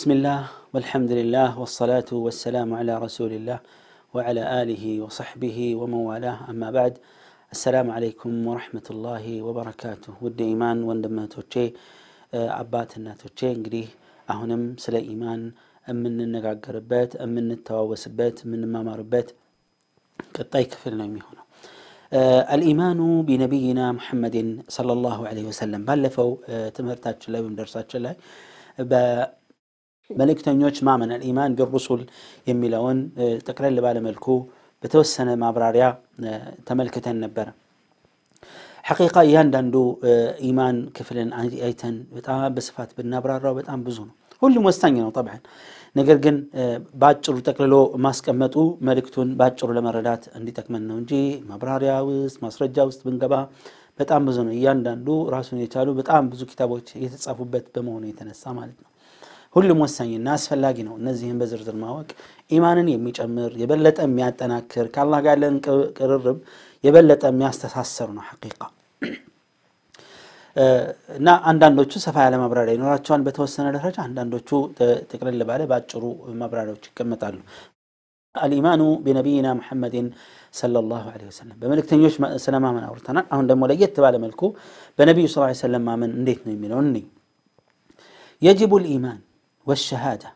بسم الله والحمد لله والصلاة والسلام على رسول الله وعلى آله وصحبه ومن والاه أما بعد السلام عليكم ورحمة الله وبركاته ودي إيمان وندم توتشي آه، أباتنا توتشي إنجري أهنم سلا إيمان أمن النقع قربات أمن التواوس بات أمن ما مربات كطاي كفلنا هنا آه الإيمان بنبينا محمد صلى الله عليه وسلم بلفوا آه تمرتات شلاي ومدرسات شلاي መልእክተኞች ማመን አልኢማን ቢሩሱል የሚለውን ጠቅለል ባለመልኩ በተወሰነ ማብራሪያ ተመልክተን ነበር ሐቂቃ እያንዳንዱ ኢማን ክፍልን አይተን በጣም በስፋት ብናብራራው በጣም ብዙ ነው። ሁሉም ወሳኝ ነው ጠብዐን። ነገር ግን በአጭሩ ጠቅልሎ ማስቀመጡ መልእክቱን በአጭሩ ለመረዳት እንዲጠቅመን ነው እንጂ ማብራሪያ ውስጥ ማስረጃ ውስጥ ብንገባ በጣም ብዙ ነው። እያንዳንዱ ራሱን የቻሉ በጣም ብዙ ኪታቦች የተጻፉበት በመሆኑ የተነሳ ማለት ነው። ሁሉም ወሳኝ እና አስፈላጊ ነው። እነዚህን በዝርዝር ማወቅ ኢማንን የሚጨምር የበለጠ የሚያጠናክር ከአላህ ጋር ያለን ቅርርብ የበለጠ የሚያስተሳሰር ነው ሐቂቃ እና አንዳንዶቹ ሰፋ ያለ ማብራሪያ ይኖራቸዋል በተወሰነ ደረጃ፣ አንዳንዶቹ ጥቅልል ባለ በአጭሩ ማብራሪያዎች ይቀመጣሉ። አልኢማኑ ቢነቢይና ሙሐመድን ሰለላሁ ዐለይሂ ወሰለም በመልእክተኞች ስለማመን አውርተናል። አሁን ደግሞ ለየት ባለ መልኩ በነቢዩ ሰለላሁ ዐለይሂ ወሰለም ማመን እንዴት ነው የሚለውን የጅቡል ኢማን والشهاده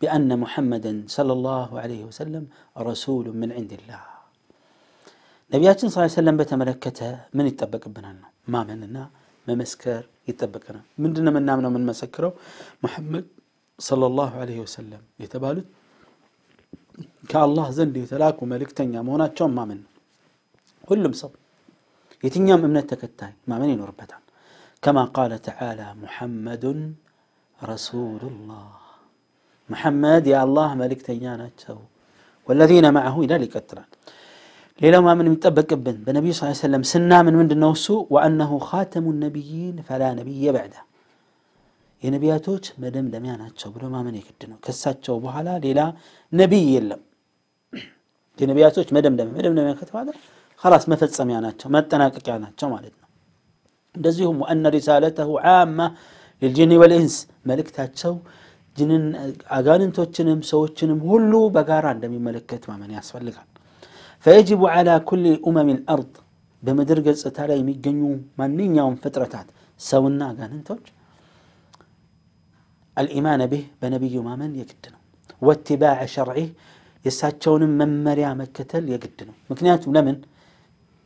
بان محمدا صلى الله عليه وسلم رسول من عند الله نبيات صلى الله عليه وسلم بتملكته من يطبق بنا ما مننا ممسكر يطبقنا من دنا من نامنا من مسكره محمد صلى الله عليه وسلم يتبالد كالله زند يتلاك وملك تنيا مونات شون ما من كلهم صب يتنيا من التكتاي ما من ينور كما قال تعالى محمد ረሱሉላህ መሐመድ የአላህ መልእክተኛ ናቸው። ወለዚነ ማዕሁ ይላል ይቀጥላል። ሌላው ማምን የሚጠበቅብን በነቢዩ ስ ሰለም ስናምን ምንድን ነው እሱ ወአነሁ ኻተሙ ነቢይን ፈላ ነቢየ በዕዳ የነቢያቶች መደምደሚያ ናቸው ብሎ ማመን የግድ ነው። ከሳቸው በኋላ ሌላ ነቢይ የለም። የነቢያቶች መደምደሚያ መደምደሚያ ከተባለ ላስ መፈጸሚያ ናቸው፣ መጠናቀቂያ ናቸው ማለት ነው። እንደዚሁም ወአነ ሪሳለተሁ ዓማ الجن والإنس ملك تاتشو جنن أغانن توتشنم سوتشنم هلو بغاران دمي ملكة ما من يصفل فيجب على كل أمم الأرض بمدرقة ستارة يمي منين يوم فترتات سونا أغانن توتش الإيمان به بنبي ما من يكتن واتباع شرعه يساتشون من مريا مكتل يقدنه مكنيات لمن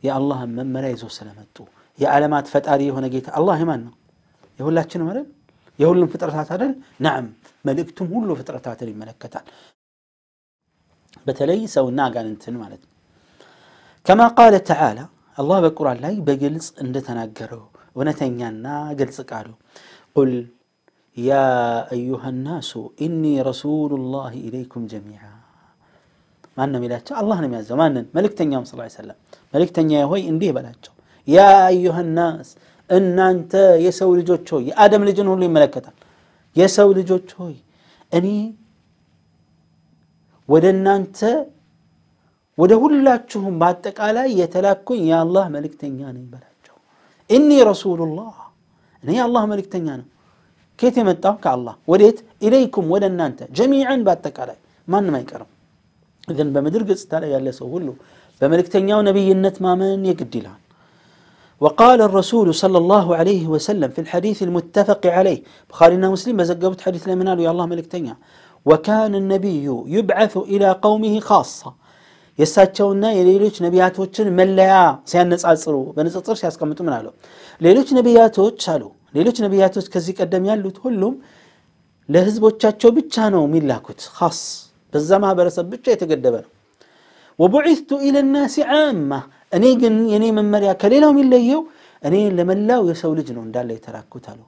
يا الله من مريز سلامته يا علامات فتاري هنا جيت الله يمنه የሁላችንም አይደል? የሁሉም ፍጥረታት አይደል? ናም መልእክቱም ሁሉ ፍጥረታትን ይመለከታል። በተለይ ሰውና አጋንንትን ማለት ነው። ከማ ቃለ ተዓላ አላህ በቁርአን ላይ በግልጽ እንደተናገረው እውነተኛና ግልጽ ቃሉ ቁል ያ አዩሃ ናሱ ኢኒ ረሱሉላሂ ኢለይኩም ጀሚዓ ማን ነው የሚላቸው? አላህ ነው የሚያዘው። ማንን? መልእክተኛውም ስ ሰለም መልእክተኛ ሆይ እንዲህ በላቸው ያ አዩሃ ናስ እናንተ የሰው ልጆች ሆይ የአደም ልጅን ሁሉ ይመለከታል የሰው ልጆች ሆይ እኔ ወደ እናንተ ወደ ሁላችሁም በአጠቃላይ የተላኩኝ የአላህ መልእክተኛ ነኝ በላቸው እኒ ረሱሉላህ እኔ የአላህ መልእክተኛ ነው كيف على الله وليت إليكم ولا أنت جميعا على ما ما يكرم إذا بمدرق استالي يا اللي سوهلو بملك تنياو نبي النت ما من يقدي لان وقال الرسول صلى الله عليه وسلم في الحديث المتفق عليه بخاري مسلم مزقبت حديث الأمنال يا الله ملك تنيا وكان النبي يبعث إلى قومه خاصة يساتشونا يليلوش نبياتوش ملايا سيانس عصرو بنس عصر سياس قمتو منالو ليلوش نبياتوش شالو ليلوش نبياتوش كزيك أدام يالو تهلوم لهزبو تشاتشو بيتشانو ملاكوت خاص بزامها برسب بيتشا يتقدبر وبعثت إلى الناس عامة እኔ ግን የኔ መመሪያ ከሌላው የሚለየው እኔ ለመላው የሰው ልጅ ነው እንዳለ የተላኩት አሉ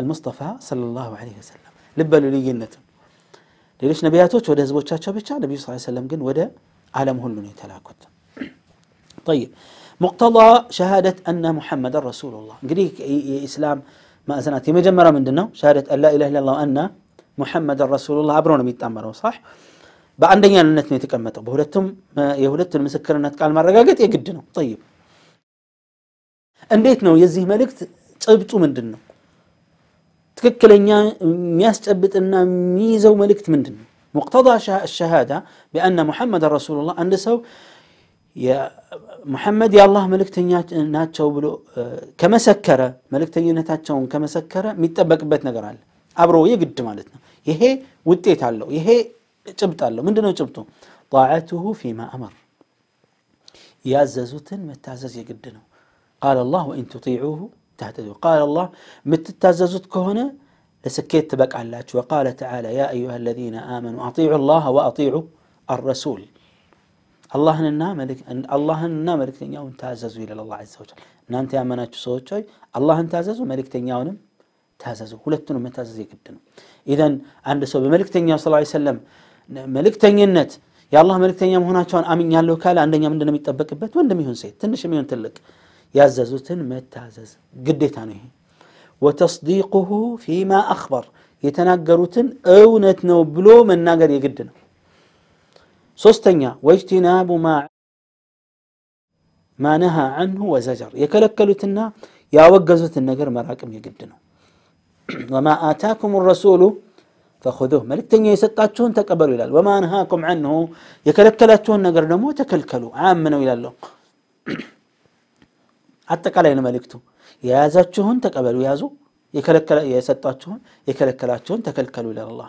አልሙስጠፋ ሰለላሁ ዐለይሂ ወሰለም ልበሉ ልዩነትም ሌሎች ነቢያቶች ወደ ህዝቦቻቸው ብቻ ነቢዩ ስ ሰለም ግን ወደ ዓለም ሁሉ ነው የተላኩት طيب مقتضى شهادة أن محمد رسول الله እንግዲህ የኢስላም ማዕዘናት የመጀመሪያ ምንድን ነው ሸሃደት አላ ኢላህ ኢላላህ አና ሙሐመድ ረሱሉላህ አብሮ ነው የሚጣመረው ሳሕ أنا نتني በአንደኛነት ነው የተቀመጠው በሁለቱም የሁለቱን ምስክርነት ቃል ማረጋገጥ የግድ ነው ጠይብ እንዴት ነው من መልእክት تككل ምንድን ነው ትክክለኛ የሚያስጨብጥና ميزة መልእክት من ነው مقتضى الشهادة بأن محمد رسول الله عند سو يا محمد يا الله ملك تنيا ناتشو بلو كما سكرة ملك تنيا ناتشو كما سكرة ميتبك بيت نقرال أبرو يقد مالتنا يهي وديت على يهي جبت الله من دون جبته طاعته فيما أمر يا زوتن متعزز يقدنه قال الله وإن تطيعوه تهتدوا قال الله متتعززت كهنة لسكيت تبك على وقال تعالى يا أيها الذين آمنوا أطيعوا الله وأطيعوا الرسول الله أن ملك أن الله أن ملك تنياون تعززوا إلى الله عز وجل نانت يا منا الله أن تعززوا ملك تنياونم تعززوا كلتنا متعزز يقدنه إذا عند سو بملك تنيا صلى الله عليه وسلم መልእክተኝነት የአላህ መልእክተኛ መሆናቸውን አምኛለሁ ካለ አንደኛ ምንድን ነው የሚጠበቅበት ወንድም ይሁን ሴት ትንሽ የሚሆን ትልቅ ያዘዙትን መታዘዝ ግዴታ ነው ይሄ ወተስዲቁሁ ፊማ አክበር የተናገሩትን እውነት ነው ብሎ መናገር የግድ ነው ሶስተኛ ወጅቲናቡ ማ ማነሃ አንሁ ወዘጀር የከለከሉትና ያወገዙትን ነገር መራቅም የግድ ነው ወማ አታኩም ረሱሉ فخذوه ملك تنيا يسطاتشون تكبروا إلى وما أنهاكم عنه يكلك ثلاثون نقر نمو تكلكلوا عامنوا إلى الله حتى قال لنا ملكته يا زاتشون تكبروا يا زو يكلكل يا سطاتشون يكلكلاتشون تكلكلوا إلى الله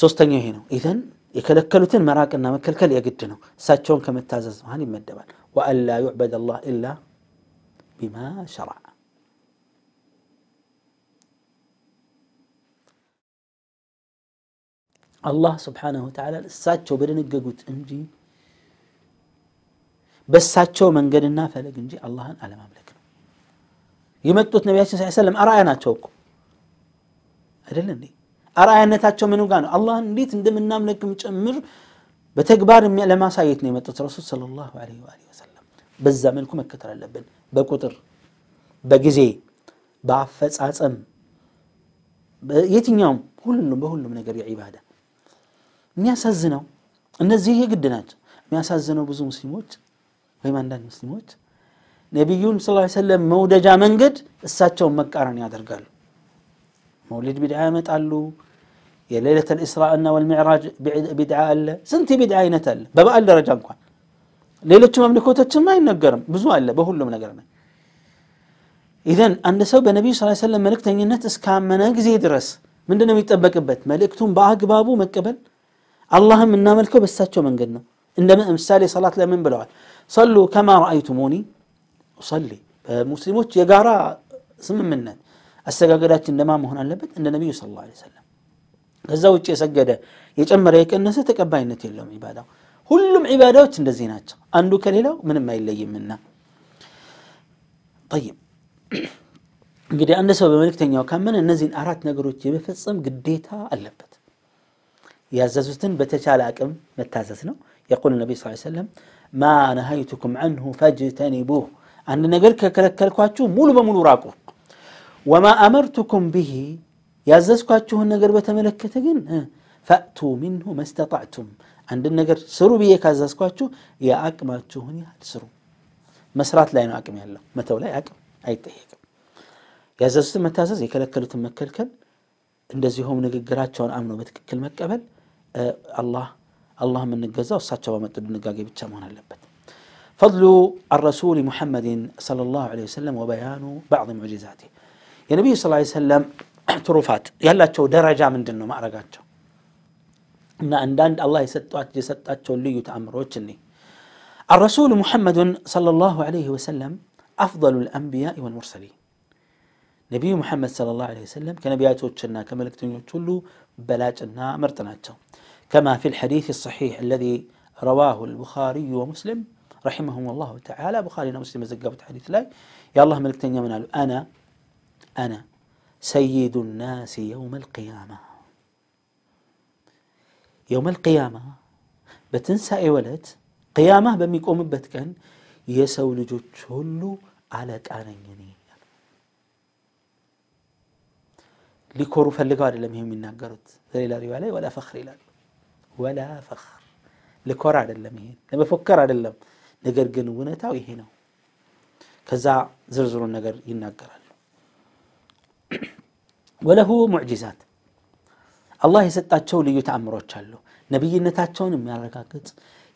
سوستنيا هنا إذن يكلكلوتن مراك إنما كلكل يقدنه ساتشون كم التازز هاني وألا يعبد الله إلا بما شرع አላህ ስብሓንሁ ተዓላ እሳቸው በደነገጉት እንጂ በእሳቸው መንገድና ፈለግ እንጂ አላህን አለማምለክ ነው የመጡት ነቢያችን ስ ሰለም አርአያ ናቸው እኮ አይደለ እንዴ አርአያነታቸው ምኑ ጋር ነው አላህን እንዴት እንደምናምለክም ጭምር በተግባር ለማሳየት ነው የመጡት ረሱል ለ ላሁ ወሰለም በዛ መልኩ መከተል አለብን በቁጥር በጊዜ በአፈጻጸም የትኛውም ሁሉም በሁሉም ነገር የዒባዳ የሚያሳዝነው እነዚህ የግድ ናቸው የሚያሳዝነው ብዙ ሙስሊሞች ወይም አንዳንድ ሙስሊሞች ነቢዩን ስ ሰለም መውደጃ መንገድ እሳቸውን መቃረን ያደርጋሉ መውሊድ ቢድዓ ያመጣሉ የሌለተ ልእስራ እና ወልሚዕራጅ ቢድዓ አለ ስንት የቢድዓ አይነት አለ በበዓል ደረጃ እንኳን ሌሎቹ መምልኮቶችም አይነገርም ብዙ አለ በሁሉም ነገር ነው ኢዘን አንድ ሰው በነቢዩ ስ ሰለም መልእክተኝነት እስካመነ ጊዜ ድረስ ምንድነው የሚጠበቅበት መልእክቱን በአግባቡ መቀበል اللهم إنا ملكه بس من قلنا إنما مثالي صلاة لمن بلوعد صلوا كما رأيتموني أصلي مسلموت يقارا سم منا السجاجرات إنما مهنا لبت إن النبي صلى الله عليه وسلم الزوج يسقده يجمر هيك الناس تكباي نتي لهم عبادة كلهم عبادات عند زينات كليلة من ما يلي منا طيب قدي أن سبب ملك تنيا كان من النزين أرات نجروتي بفصم قديتها اللب يززتن بتشال أكم متاززنو يقول النبي صلى الله عليه وسلم ما نهيتكم عنه فاجتنبوه أن نقول ككلكل كواتشو مولو بمولو راكو وما أمرتكم به يازز كواتشو النقر بتملك تجن فأتوا منه ما استطعتم عند النقر سرو بيه كازز كواتشو يا أكماتشو هني سرو مسرات لا ينو يلا متى ولا أكم أي تهيك يازز متازز يكلكلو تمكلكل عند زيهم نقر قراتشون أمنو بتككل مكابل مك الله الله من نجزا وصاتش ومتد نجاجي بتشامون اللبت فضل الرسول محمد صلى الله عليه وسلم وبيان بعض معجزاته يا نبي صلى الله عليه وسلم تروفات يلا تشو درجة من دنو ما أرجعتش إن أندان الله يسطات يسطات تشو اللي يتأمر الرسول محمد صلى الله عليه وسلم أفضل الأنبياء والمرسلين ነቢዩ ሙሐመድ ሰለላሁ ዐለይሂ ወሰለም ከነቢያቶችና ከመልእክተኞች ሁሉ በላጭና ምርጥ ናቸው። ከማ ፊል ሐዲስ ሰሒሕ አለዚ ረዋሁ አልቡኻሪዩ ወሙስሊም ረሒመሁም ላሁ ተዓላ ቡኻሪና ሙስሊም የዘገቡት ሐዲስ ላይ የአላህ መልእክተኛ ምን አሉ? አና አና ሰይዱ ናሲ የውም አልቅያማ የውም አልቅያማ በትንሣኤ ወለት ቅያማ በሚቆምበት ቀን የሰው ልጆች ሁሉ አለቃ ነኝ እኔ ሊኮሩ ፈልገው አይደለም ይሄ የሚናገሩት በሌላ ሪዋ ላይ ወላ ፈኽር ይላሉ ወላ ፈኽር ልኮራ አይደለም ይሄ ለመፎከር አይደለም ነገር ግን እውነታው ይሄ ነው ከዛ ዝርዝሩን ነገር ይናገራሉ ወለሁ ሙዕጂዛት አላህ የሰጣቸው ልዩ ተአምሮች አሉ ነቢይነታቸውን የሚያረጋግጥ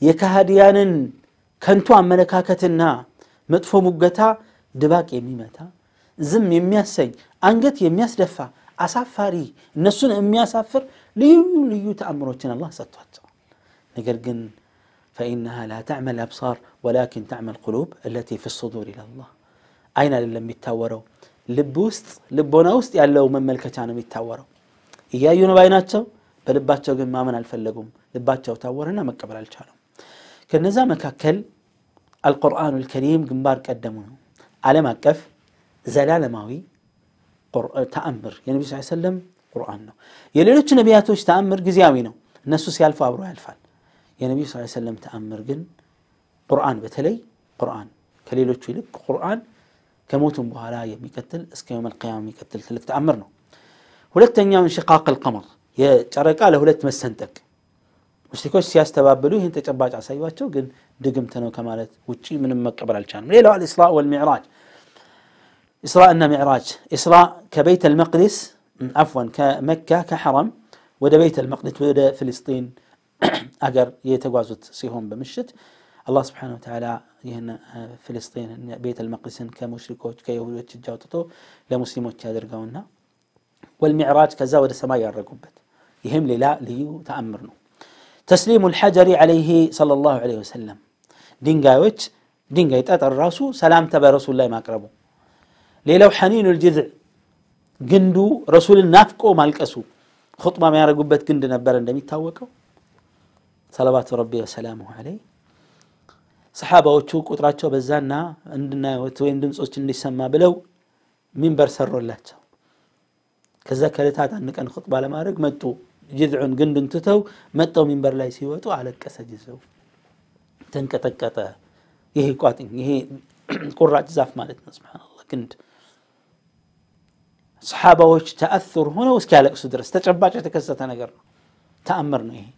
የካሃዲያንን ከንቱ አመለካከትና መጥፎ ሙገታ ድባቅ የሚመታ ዝም የሚያሰኝ አንገት የሚያስደፋ አሳፋሪ እነሱን የሚያሳፍር ልዩ ልዩ ተአምሮችን አላህ ሰጥቷቸዋል ነገር ግን فإنها لا تعمى الأبصار ولكن تعمى القلوب التي في الصدور إلى الله أين لم يتاوروا ልብ ውስጥ ልቦና ውስጥ ያለው መመልከቻ ነው የሚታወረው እያዩ ነው ባይናቸው በልባቸው ግን ማመን አልፈለጉም ልባቸው ታወረና መቀበል አልቻለም ከነዛ መካከል አልቁርአኑ ልከሪም ግንባር ቀደሙ ነው ዓለም አቀፍ ዘላለማዊ ተአምር የነቢ ስ ሰለም ቁርአን ነው የሌሎች ነቢያቶች ተአምር ጊዜያዊ ነው እነሱ ሲያልፉ አብሮ ያልፋል የነቢዩ ስ ሰለም ተአምር ግን ቁርአን በተለይ ቁርአን ከሌሎቹ ይልቅ ቁርአን ከሞቱም በኋላ የሚቀጥል እስከ የውም አልቅያማ የሚቀጥል ትልቅ ተአምር ነው ሁለተኛው እንሽቃቅ አልቀመር የጨረቃ ለሁለት መሰንጠቅ ሙሽሪኮች ሲያስተባብሉ ይህን ተጨባጭ አሳዩቸው ግን ድግምት ነው ከማለት ውጭ ምንም መቀበል አልቻለም ሌላው አልእስራ ወልሚዕራጅ إسراء معراج إسراء كبيت المقدس عفوا كمكة كحرم ودا بيت المقدس ودا فلسطين أقر يتقوازت سيهم بمشت الله سبحانه وتعالى يهن آه، فلسطين بيت المقدس كمشركوت كيهود تجاوتتو لمسلموت قونا والمعراج كذا ودا سما يرقبت يهم للا ليو تأمرنو تسليم الحجر عليه صلى الله عليه وسلم دينغاوتش أتر راسو سلام تبا رسول الله ما أقربه ሌላው ሐኒኑ ልጅዝዕ ግንዱ ረሱልን ናፍቆ ማልቀሱ ኹጥባ የሚያደርጉበት ግንድ ነበር እንደሚታወቀው ሰለዋቱ ረቢ ወሰላሙሁ አለይ ሰሓባዎቹ ቁጥራቸው በዛና እንድናወት ወይም ድምፆች እንዲሰማ ብለው ሚንበር ሰሮላቸው ከዛ ከልታት አንድ ቀን ኹጥባ ለማድረግ መጡ ጅዝዑን ግንዱን ትተው መጠው ሚንበር ላይ ሲወጡ አለቀሰ ጅዝዑ ተንቀጠቀጠ ይሄ ቋጥኝ ይሄ ቁራጭ ዛፍ ማለት ነው ስብሓናላ ግንድ صحابوش تأثر هنا وسكالك سدرس تجرباتش تكسر تنقر تأمرنا إيه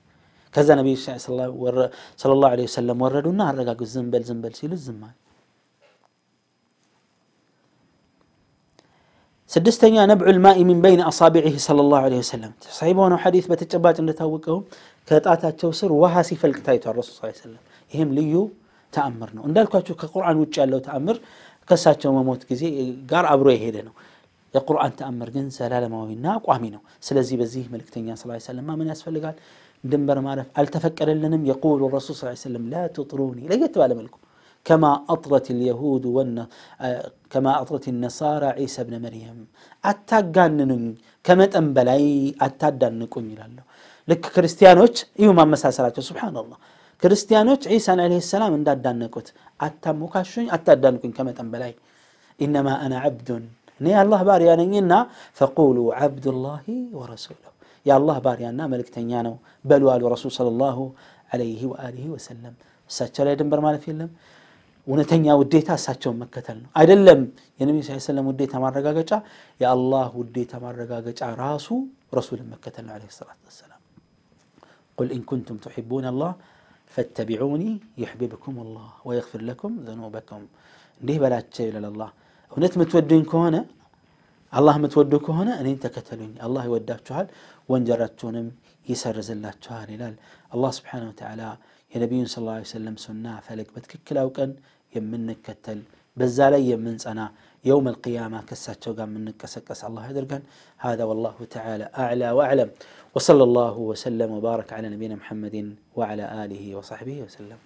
كذا نبي صلى الله ور صلى الله عليه وسلم وردوا النار رجع الزنبل زنبل سيل الزمان سدستني نبع الماء من بين أصابعه صلى الله عليه وسلم صحيبون حديث بتجبات أن تهوكهم كاتاتا توسر وها سيف الكتايت الرسول صلى الله عليه وسلم يهم ليو تأمرنا عندك كقرآن وجعله تأمر قصة وموت كذي غار أبروه هيدنو የቁርአን ተአምር ግን ዘላለማዊና ቋሚ ነው ስለዚህ በዚህ መልእክተኛ ስ ሰለማ ምን ያስፈልጋል ድንበር ማለፍ አልተፈቀደልንም የቁሉ ረሱል ስ ሰለም ላ ትጥሩኒ ለየት ባለ መልኩ كما أطرت اليهود والن... كما أطرت النصارى عيسى ابن مريم أتاقاننن كما تنبلي أتادنكم إلى الله لك كريستيانوች እዩ ማመሳሰላቸው ሱብሃንአላህ ክርስቲያኖች ዒሳን ዓለይሂ ሰላም እንዳዳነቁት አታሞካሹኝ አታዳንቁኝ ከመጠን በላይ ኢነማ አና ዓብዱን እኔ የአላህ ባሪያ ነኝና ፈቁሉ አብዱላሂ ወረሱሉሁ የአላህ ባሪያና መልእክተኛ ነው በሉ አሉ ረሱል ሰለላሁ አለይህ ወአሊህ ወሰለም እሳቸው ላይ ድንበር ማለፍ የለም እውነተኛ ውዴታ እሳቸውን መከተል ነው አይደለም የነቢ ስ ሰለም ውዴታ ማረጋገጫ የአላህ ውዴታ ማረጋገጫ ራሱ ረሱልን መከተል ነው ለ ሰላት ወሰላም ቁል ኢን ኩንቱም ትሕቡን አላህ ፈተቢዑኒ ይሕቢብኩም አላህ ወየግፍር ለኩም ዘኑበኩም እንዲህ በላቸው ይላል አላህ እውነት የምትወዱኝ ከሆነ አላህ የምትወዱ ከሆነ እኔን ተከተሉኝ አላህ ይወዳችኋል ወንጀላችሁንም ይሰርዝላችኋል ይላል አላህ ስብሓን ወተዓላ የነቢዩን ስ ላ ሰለም ሱና ፈለግ በትክክል አውቀን የምንከተል በዛ ላይ የምንጸና يوم القيامة كساتشو قام من كسكس الله يدرقن هذا والله تعالى أعلى وأعلم وصلى الله وسلم وبارك على نبينا محمد وعلى آله وصحبه وسلم